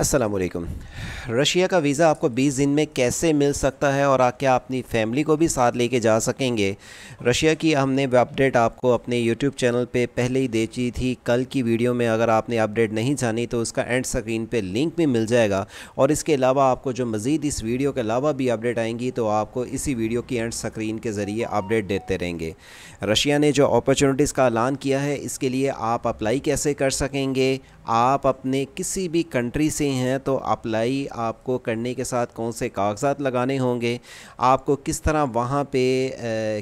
असलकम रशिया का वीज़ा आपको 20 दिन में कैसे मिल सकता है और क्या अपनी फ़ैमिली को भी साथ लेके जा सकेंगे रशिया की हमने अपडेट आपको अपने यूट्यूब चैनल पे पहले ही देची थी कल की वीडियो में अगर आपने अपडेट नहीं जानी तो उसका एंड स्क्रीन पे लिंक भी मिल जाएगा और इसके अलावा आपको जो मज़ीद इस वीडियो के अलावा भी अपडेट आएंगी तो आपको इसी वीडियो की एंड स्क्रीन के ज़रिए अपडेट देते रहेंगे रशिया ने जो अपॉर्चुनिटीज़ का ऐलान किया है इसके लिए आप अप्लाई कैसे कर सकेंगे आप अपने किसी भी कंट्री से हैं तो अप्लाई आपको करने के साथ कौन से कागजात लगाने होंगे आपको किस तरह वहाँ पे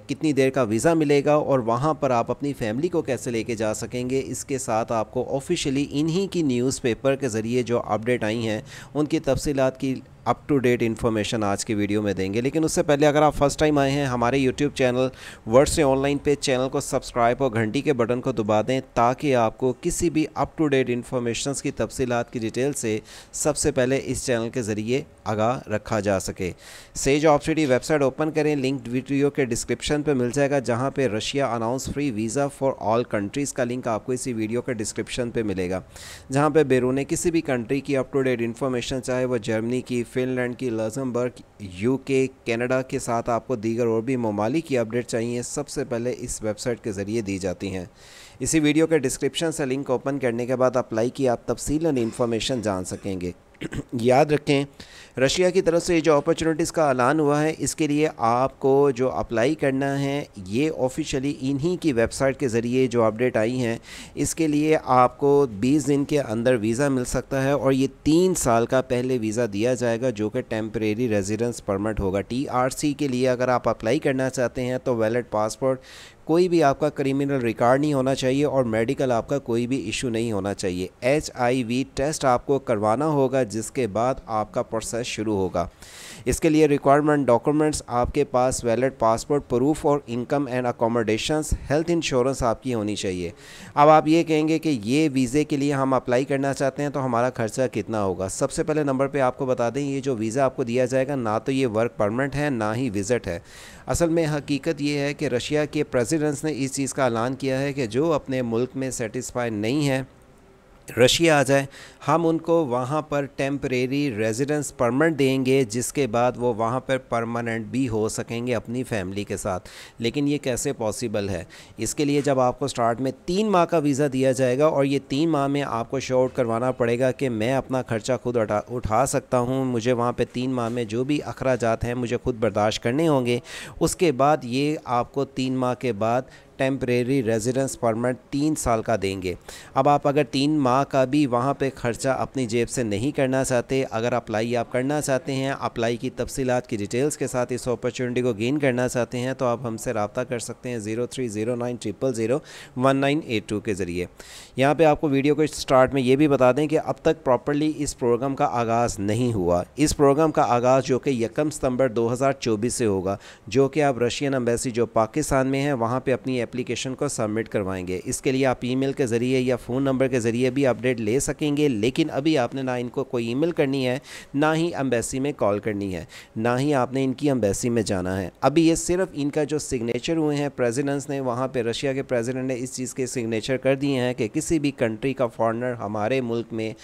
कितनी देर का वीज़ा मिलेगा और वहाँ पर आप अपनी फैमिली को कैसे लेके जा सकेंगे इसके साथ आपको ऑफिशियली इन्हीं की न्यूज़पेपर के ज़रिए जो अपडेट आई हैं उनकी तफसीत की अप टू डेट इन्फॉर्मेशन आज की वीडियो में देंगे लेकिन उससे पहले अगर आप फर्स्ट टाइम आए हैं हमारे यूट्यूब चैनल वर्ड से ऑनलाइन पे चैनल को सब्सक्राइब और घंटी के बटन को दबा दें ताकि आपको किसी भी अप टू डेट इन्फॉर्मेशन की तफसीत की डिटेल से सबसे पहले इस चैनल के ज़रिए आगाह रखा जा सके सेज ऑफ सिटी वेबसाइट ओपन करें लिंक वीडियो के डिस्क्रिप्शन पर मिल जाएगा जहाँ पर Russia announce free visa for all countries का लिंक आपको इसी वीडियो के डिस्क्रिप्शन पर मिलेगा जहाँ पर बैरून किसी भी कंट्री की अप टू डेट इन्फॉर्मेशन चाहे वो जर्मनी की फिनलैंड की लजमबर्ग यूके कनाडा के साथ आपको दीगर और भी ममालिक की अपडेट चाहिए सबसे पहले इस वेबसाइट के ज़रिए दी जाती हैं इसी वीडियो के डिस्क्रिप्शन से लिंक ओपन करने के बाद अप्लाई की आप तफसील इन्फॉर्मेशन जान सकेंगे याद रखें रशिया की तरफ से जो अपॉर्चुनिटीज़ का ऐलान हुआ है इसके लिए आपको जो अप्लाई करना है ये ऑफिशियली इन्हीं की वेबसाइट के ज़रिए जो अपडेट आई हैं इसके लिए आपको 20 दिन के अंदर वीज़ा मिल सकता है और ये तीन साल का पहले वीज़ा दिया जाएगा जो कि टेम्परेरी रेजिडेंस परमिट होगा टी के लिए अगर आप अप्लाई करना चाहते हैं तो वैलड पासपोर्ट कोई भी आपका क्रिमिनल रिकॉर्ड नहीं होना चाहिए और मेडिकल आपका कोई भी इशू नहीं होना चाहिए एच टेस्ट आपको करवाना होगा जिसके बाद आपका प्रोसेस शुरू होगा इसके लिए रिक्वायरमेंट डॉक्यूमेंट्स आपके पास वैलिड पासपोर्ट प्रूफ और income and accommodations health insurance आपकी होनी चाहिए अब आप ये कहेंगे कि ये वीज़े के लिए हम अप्लाई करना चाहते हैं तो हमारा खर्चा कितना होगा सबसे पहले नंबर पर आपको बता दें ये जो वीज़ा आपको दिया जाएगा ना तो ये वर्क परमानेंट है ना ही विज़िट है असल में हकीकत ये है कि रशिया के प्रेजेंट प्रेसिडेंट्स ने इस चीज़ का ऐलान किया है कि जो अपने मुल्क में सेटिस्फाई नहीं है रशिया आ जाए हम उनको वहाँ पर टेम्परेरी रेजिडेंस परमानेंट देंगे जिसके बाद वो वहाँ पर परमानेंट भी हो सकेंगे अपनी फैमिली के साथ लेकिन ये कैसे पॉसिबल है इसके लिए जब आपको स्टार्ट में तीन माह का वीज़ा दिया जाएगा और ये तीन माह में आपको शो आउट करवाना पड़ेगा कि मैं अपना खर्चा खुद उठा उठा सकता हूँ मुझे वहाँ पर तीन माह में जो भी अखराज हैं मुझे खुद बर्दाश्त करने होंगे उसके बाद ये आपको तीन माह के बाद टेम्परेरी रेजिडेंस परमिट तीन साल का देंगे अब आप अगर तीन माह का भी वहाँ पे ख़र्चा अपनी जेब से नहीं करना चाहते अगर अप्लाई आप करना चाहते हैं अप्लाई की तफसीत की डिटेल्स के साथ इस अपॉर्चुनिटी को गेन करना चाहते हैं तो आप हमसे रबता कर सकते हैं zero three zero nine triple zero one nine eight two के ज़रिए यहाँ पर आपको वीडियो के स्टार्ट में ये भी बता दें कि अब तक प्रॉपरली इस प्रोग्राम का आगाज़ नहीं हुआ इस प्रोग्राम का आगाज़ जो कि यकम सितम्बर दो से होगा जो कि आप रशियन अम्बेसी जो पाकिस्तान में है वहाँ पर अपनी एप्लीकेशन को सबमिट करवाएंगे इसके लिए आप ईमेल के ज़रिए या फ़ोन नंबर के ज़रिए भी अपडेट ले सकेंगे लेकिन अभी आपने ना इनको कोई ईमेल करनी है ना ही अम्बेसी में कॉल करनी है ना ही आपने इनकी अम्बेसी में जाना है अभी ये सिर्फ इनका जो सिग्नेचर हुए हैं प्रेजिडेंस ने वहाँ पर रशिया के प्रेजिडेंट ने इस चीज़ के सिग्नेचर कर दिए हैं कि किसी भी कंट्री का फॉरनर हमारे मुल्क में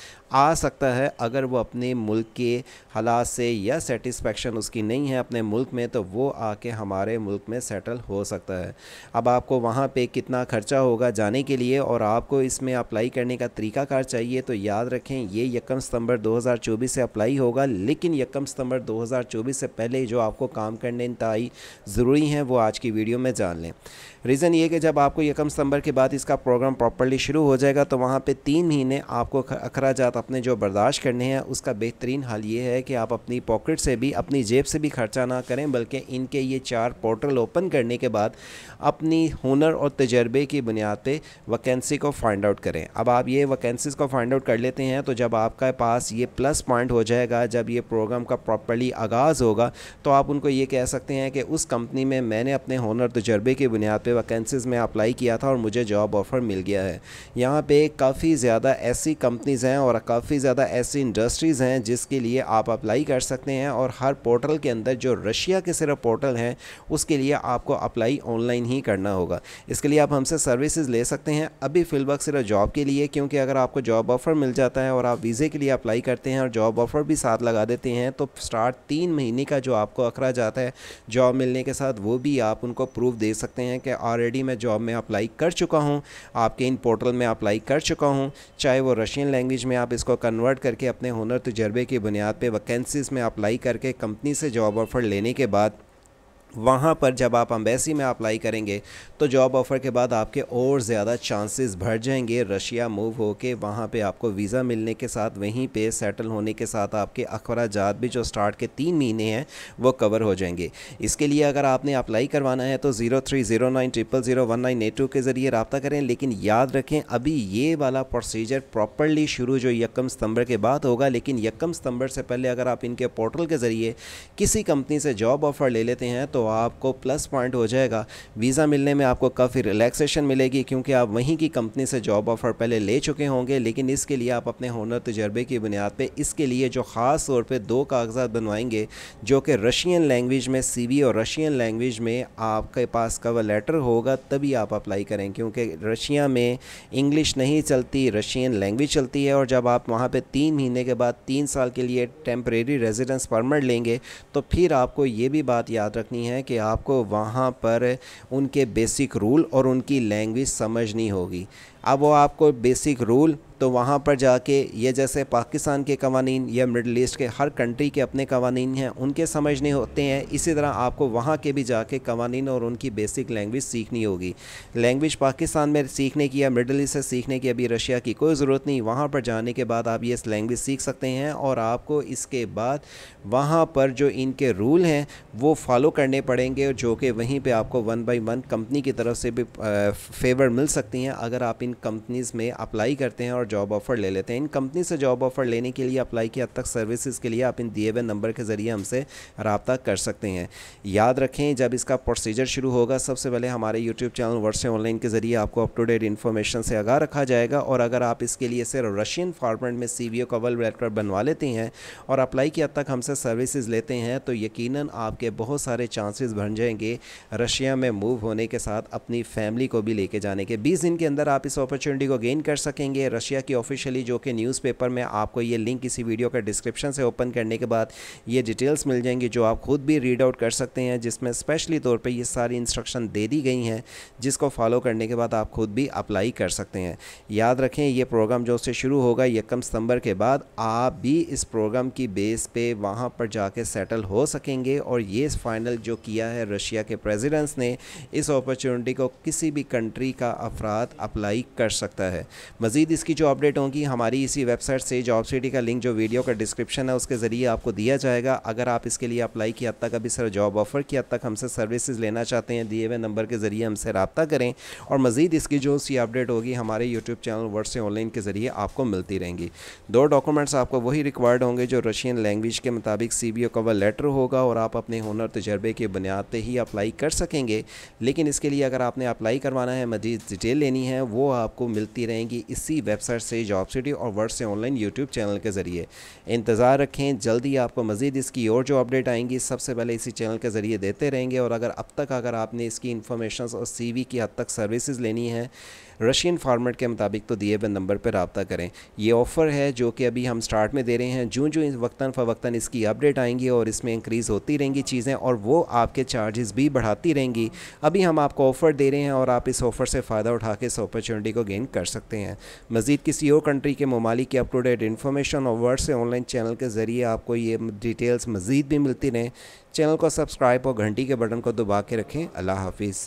आ सकता है अगर वो अपने मुल्क के हालात से या सेटिस्फेक्शन उसकी नहीं है अपने मुल्क में तो वो आके हमारे मुल्क में सेटल हो सकता है अब आपको आपको वहाँ पे कितना खर्चा होगा जाने के लिए और आपको इसमें अप्लाई करने का तरीका कार चाहिए तो याद रखें ये यकम सितंबर 2024 से अप्लाई होगा लेकिन यकम सितंबर 2024 से पहले जो आपको काम करने इंतई ज़रूरी हैं वो आज की वीडियो में जान लें रीज़न ये कि जब आपको यकम सितंबर के बाद इसका प्रोग्राम प्रॉपरली शुरू हो जाएगा तो वहाँ पर तीन महीने आपको अखराज अपने जो बर्दाश्त करने हैं उसका बेहतरीन हाल ये है कि आप अपनी पॉकेट से भी अपनी जेब से भी खर्चा ना करें बल्कि इनके ये चार पोर्टल ओपन करने के बाद अपनी हुनर और तजर्बे की बुनियाद पर वैकेंसी को फाइंड आउट करें अब आप ये वैकेंसीज़ को फाइंड आउट कर लेते हैं तो जब आपका पास ये प्लस पॉइंट हो जाएगा जब ये प्रोग्राम का प्रॉपरली आगाज़ होगा तो आप उनको ये कह सकते हैं कि उस कंपनी में मैंने अपने हुनर तजर्बे की बुनियाद पर वैकेंसीज़ में अप्लाई किया था और मुझे जॉब ऑफ़र मिल गया है यहाँ पर काफ़ी ज़्यादा ऐसी कंपनीज़ हैं और काफ़ी ज़्यादा ऐसी इंडस्ट्रीज़ हैं जिसके लिए आप अप्लाई कर सकते हैं और हर पोर्टल के अंदर जो रशिया के सिर्फ पोर्टल हैं उसके लिए आपको अप्लाई ऑनलाइन ही करना होगा होगा इसके लिए आप हमसे सर्विसेज ले सकते हैं अभी फिल वक्त सिर्फ जॉब के लिए क्योंकि अगर आपको जॉब ऑफ़र मिल जाता है और आप वीज़े के लिए अप्लाई करते हैं और जॉब ऑफ़र भी साथ लगा देते हैं तो स्टार्ट तीन महीने का जो आपको अखरा जाता है जॉब मिलने के साथ वो भी आप उनको प्रूफ दे सकते हैं कि ऑलरेडी मैं जॉब में अप्लाई कर चुका हूँ आपके इन पोर्टल में अप्लाई कर चुका हूँ चाहे वो रशियन लैंग्वेज में आप इसको कन्वर्ट करके अपने हुनर तजर्बे की बुनियाद पर वैकेंसीज़ में अप्लाई करके कंपनी से जॉब ऑफ़र लेने के बाद वहाँ पर जब आप अम्बेसी में अप्लाई करेंगे तो जॉब ऑफ़र के बाद आपके और ज़्यादा चांसेस बढ़ जाएंगे रशिया मूव हो के वहाँ पर आपको वीज़ा मिलने के साथ वहीं पे सेटल होने के साथ आपके अखराज भी जो स्टार्ट के तीन महीने हैं वो कवर हो जाएंगे इसके लिए अगर आपने अप्लाई करवाना है तो zero three zero nine triple zero one nine eight two के ज़रिए रबता करें लेकिन याद रखें अभी ये वाला प्रोसीजर प्रॉपरली शुरू जो यकम सितम्बर के बाद होगा लेकिन यकम सितम्बर से पहले अगर आप इनके पोर्टल के ज़रिए किसी कंपनी से जॉब ऑफ़र ले लेते हैं तो आपको प्लस पॉइंट हो जाएगा वीज़ा मिलने में आपको काफ़ी रिलैक्सेशन मिलेगी क्योंकि आप वहीं की कंपनी से जॉब ऑफ़र पहले ले चुके होंगे लेकिन इसके लिए आप अपने हुनर तजर्बे की बुनियाद पर इसके लिए जो ख़ास तौर पर दो कागजात बनवाएंगे जो कि रशियन लैंग्वेज में सी और रशियन लैंग्वेज में आपके पास कवर लेटर होगा तभी आप अप्लाई करें क्योंकि रशिया में इंग्लिश नहीं चलती रशियन लैंग्वेज चलती है और जब आप वहाँ पर तीन महीने के बाद तीन साल के लिए टेम्परेरी रेजिडेंस परमिट लेंगे तो फिर आपको ये भी बात याद रखनी है हैं कि आपको वहाँ पर उनके बेसिक रूल और उनकी लैंग्वेज समझनी होगी अब वो आपको बेसिक रूल तो वहाँ पर जाके ये जैसे पाकिस्तान के कवानीन या मिडल ईस्ट के हर कंट्री के अपने कवानीन हैं उनके समझने होते हैं इसी तरह आपको वहाँ के भी जाके कवानीन और उनकी बेसिक लैंग्वेज सीखनी होगी लैंग्वेज पाकिस्तान में सीखने की या मिडल ईस्ट से सीखने की अभी रशिया की कोई ज़रूरत नहीं वहाँ पर जाने के बाद आप ये लैंग्वेज सीख सकते हैं और आपको इसके बाद वहाँ पर जो इनके रूल हैं वो फॉलो करने पड़ेंगे जो कि वहीं पर आपको वन बाई वन कंपनी की तरफ से भी फेवर मिल सकती हैं अगर आप इन इन कंपनीज़ में अप्लाई करते हैं और जॉब ऑफ़र ले लेते हैं इन कंपनी से जॉब ऑफ़र लेने के लिए अप्लाई की हद तक सर्विसेज के लिए आप इन दिए हुए नंबर के ज़रिए हमसे रबता कर सकते हैं याद रखें जब इसका प्रोसीजर शुरू होगा सबसे पहले हमारे यूट्यूब चैनल वर्ष ऑनलाइन के ज़रिए आपको अप टू डेट इन्फॉर्मेशन से आगा रखा जाएगा और अगर आप इसके लिए सिर्फ रशियन फार्मेट में सी वी कवल डायरेक्टर बनवा लेते हैं और अप्लाई की हद तक हमसे सर्विसेज लेते हैं तो यकीन आपके बहुत सारे चांसेज बन जाएंगे रशिया में मूव होने के साथ अपनी फैमिली को भी लेके जाने के बीस दिन के अंदर आप इस अपॉर्चुनिटी को गेन कर सकेंगे रशिया की ऑफिशियली जो कि न्यूज़पेपर में आपको ये लिंक इसी वीडियो का डिस्क्रिप्शन से ओपन करने के बाद ये डिटेल्स मिल जाएंगी जो आप खुद भी रीड आउट कर सकते हैं जिसमें स्पेशली तौर पर ये सारी इंस्ट्रक्शन दे दी गई हैं जिसको फॉलो करने के बाद आप खुद भी अप्लाई कर सकते हैं याद रखें ये प्रोग्राम जो से शुरू होगा यकम सितंबर के बाद आप भी इस प्रोग्राम की बेस पे वहाँ पर जाके सेटल हो सकेंगे और ये फाइनल जो किया है रशिया के प्रेसिडेंट्स ने इस अपॉर्चुनिटी को किसी भी कंट्री का अफराद अप्लाई कर सकता है मज़ीद इसकी जो अपडेट होंगी हमारी इसी वेबसाइट से जॉब सिटी का लिंक जो वीडियो का डिस्क्रिप्शन है उसके ज़रिए आपको दिया जाएगा अगर आप इसके लिए अप्लाई किया तक अभी सर जॉब ऑफ़र किया तक हमसे सर्विसेज लेना चाहते हैं दिए हुए नंबर के ज़रिए हमसे रबता करें और मज़ीद इसकी जो सी अपडेट होगी हमारे यूट्यूब चैनल वर्ड से ऑनलाइन के ज़रिए आपको मिलती रहेंगी दो डॉक्यूमेंट्स आपको वही रिक्वायर्ड होंगे जो रशियन लैंग्वेज के मुताबिक C B O cover letter होगा और आप अपने हुनर तजर्बे के बुनियाद पर ही अप्लाई कर सकेंगे लेकिन इसके लिए अगर आपने अप्लाई करवाना है मजीद डिटेल लेनी है वो आपको मिलती रहेंगी इसी वेबसाइट से जॉब सिटी और वर्ड से ऑनलाइन यूट्यूब चैनल के ज़रिए इंतज़ार रखें जल्दी आपको मज़ीद इसकी और जो अपडेट आएंगी सबसे पहले इसी चैनल के ज़रिए देते रहेंगे और अगर अब तक अगर आपने इसकी इन्फॉर्मेशन और सी की हद तक सर्विसज़ लेनी है रशियन फार्मेट के मुताबिक तो दिए हुए नंबर पर रबता करें ये ऑफ़र है जो कि अभी हम स्टार्ट में दे रहे हैं जूँ जूँ वक्ता फ़वक्ता इसकी अपडेट आएंगी और इसमें इंक्रीज़ होती रहेंगी चीज़ें और वो आपके चार्जेस भी बढ़ाती रहेंगी अभी हम आपको ऑफ़र दे रहे हैं और आप इस ऑफ़र से फ़ायदा उठा के इस अपॉर्चुनिटी अपॉर्चुनिटी को गेन कर सकते हैं मज़ीद किसी और कंट्री के ममालिक की अप टू डेट इन्फॉर्मेशन और वर्ड से ऑनलाइन चैनल के ज़रिए आपको ये डिटेल्स मज़ीद भी मिलती रहें चैनल को सब्सक्राइब और घंटी के बटन को दबा के रखें अल्लाह हाफिज़